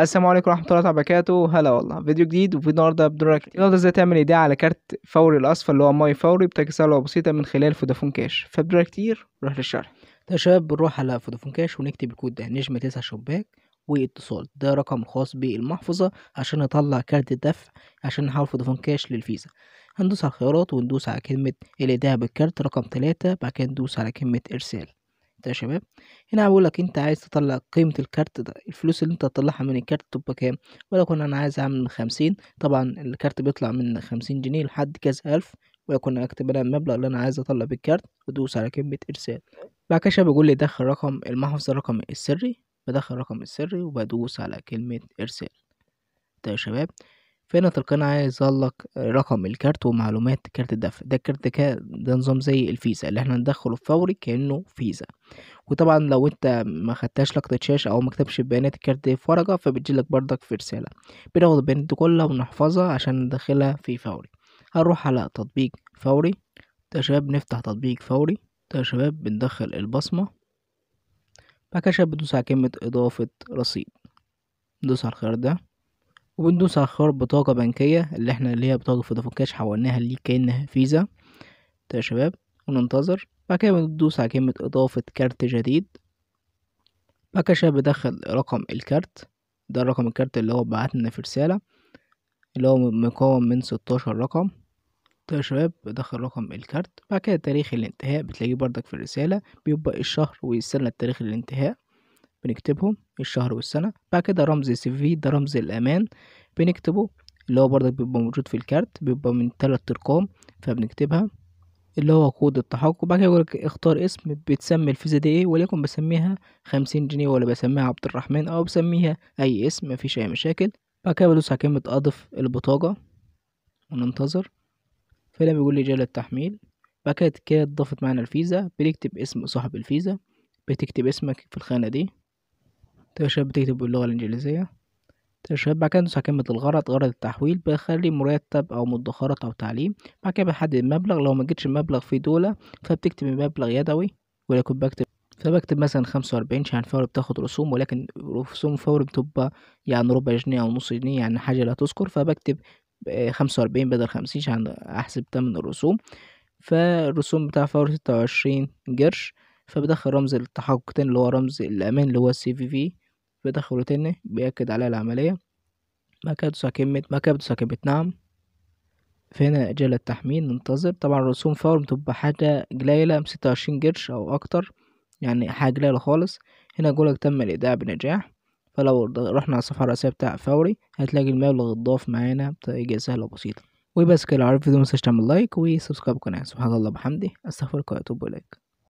السلام عليكم ورحمه الله وبركاته هلا والله فيديو جديد وفي النهارده بدورك إيه النهارده ازاي تعمل ايداع على كارت فوري الاصفر اللي هو ماي فوري بتكسره بسيطه من خلال فودافون كاش فبدورك كتير نروح للشرح ده طيب يا شباب بنروح على فودافون كاش ونكتب الكود ده نجمة 9 شباك واتصال ده رقم خاص بالمحفظة عشان نطلع كارت الدفع عشان نحول فودافون كاش للفيزا هندوس على الخيارات وندوس على كلمة الإيداع بالكارت رقم تلاتة بعد كده ندوس على كلمة إرسال ده يا شباب هنا بقول لك انت عايز تطلع قيمه الكارت ده الفلوس اللي انت هتطلعها من الكارت تبقى كام ولكن انا عايز اعمل خمسين طبعا الكارت بيطلع من خمسين جنيه لحد كذا الف كنا اكتب انا المبلغ اللي انا عايز اطلع بالكارت ودوس على كلمه ارسال بعد كده بيقول لي دخل رقم المحفظه الرقمي السري بدخل الرقم السري وبدوس على كلمه ارسال ده طيب يا شباب فهنا تلقينا عايز لك رقم الكارت ومعلومات كارت الدفع ده الكارت ده, ده نظام زي الفيزا اللي احنا ندخله فوري كأنه فيزا وطبعا لو انت ما خدتهاش لقطة شاشة او ما كتبش بيانات الكارت دي في ورقة لك بردك في رسالة بناخد البيانات دي كلها ونحفظها عشان ندخلها في فوري هنروح على تطبيق فوري يا شباب نفتح تطبيق فوري يا شباب بندخل البصمة بعد كده شباب بندوس على كلمة إضافة رصيد ندوس على الخيار ده وبندوس على خيار بطاقة بنكية اللي احنا اللي هي بطاقة فودافون كاش حولناها ليه كأنها فيزا يا شباب وننتظر بعد كده بندوس على كلمة إضافة كارت جديد بعد كده بدخل رقم الكارت ده رقم الكارت اللي هو بعتنا في رسالة اللي هو مكون من ستاشر رقم طيب يا شباب بدخل رقم الكارت بعد كده تاريخ الانتهاء بتلاقيه بردك في الرسالة بيبقى الشهر والسنة التاريخ الانتهاء بنكتبهم الشهر والسنة بعد كده رمز سي في ده رمز الأمان بنكتبه اللي هو بردك بيبقى موجود في الكارت بيبقى من تلات أرقام فبنكتبها اللي هو كود التحقق وبعد كده يقولك اختار اسم بتسمي الفيزا دي ايه وليكن بسميها خمسين جنيه ولا بسميها عبد الرحمن او بسميها اي اسم مفيش اي مشاكل بعد كده بدوس على كلمة اضف البطاقة وننتظر فلا بيقول لي جاء التحميل بعد كده كده اتضافت معانا الفيزا بنكتب اسم صاحب الفيزا بتكتب اسمك في الخانة دي تبقى بتكتب باللغة الإنجليزية الإرشاد بعد كده ندوس على كلمة الغرض غرض التحويل بيخلي مرتب أو مدخرات أو تعليم بعد كده بحدد المبلغ لو ما جتش المبلغ في دولة فبتكتب المبلغ يدوي ولكن بكتب فبكتب مثلا خمسة وأربعين عشان فوري بتاخد رسوم ولكن رسوم فوري بتبقى يعني ربع جنيه أو نص جنيه يعني حاجة لا تذكر فبكتب آه، خمسة وأربعين بدل خمسين عشان أحسب تمن الرسوم فالرسوم بتاع فوري ستة وعشرين قرش فبدخل رمز التحقق تاني اللي هو رمز الأمان اللي هو السي في في بدخله تاني بيأكد عليها العملية مكبسة ما مكبسة كمت نعم فهنا أجل التحميل ننتظر طبعا رسوم فور بتبقى حاجة قليلة ستة وعشرين قرش أو أكتر يعني حاجة قليلة خالص هنا يقولك تم الإيداع بنجاح فلو رحنا على الصفحة الرئيسية بتاع فوري هتلاقي المبلغ اتضاف معانا بطريقة سهلة وبسيطة وبس كده عرفت الفيديو متنساش تعمل لايك وسبسكرايب القناة سبحان الله وبحمده استغفرك واتوب إليك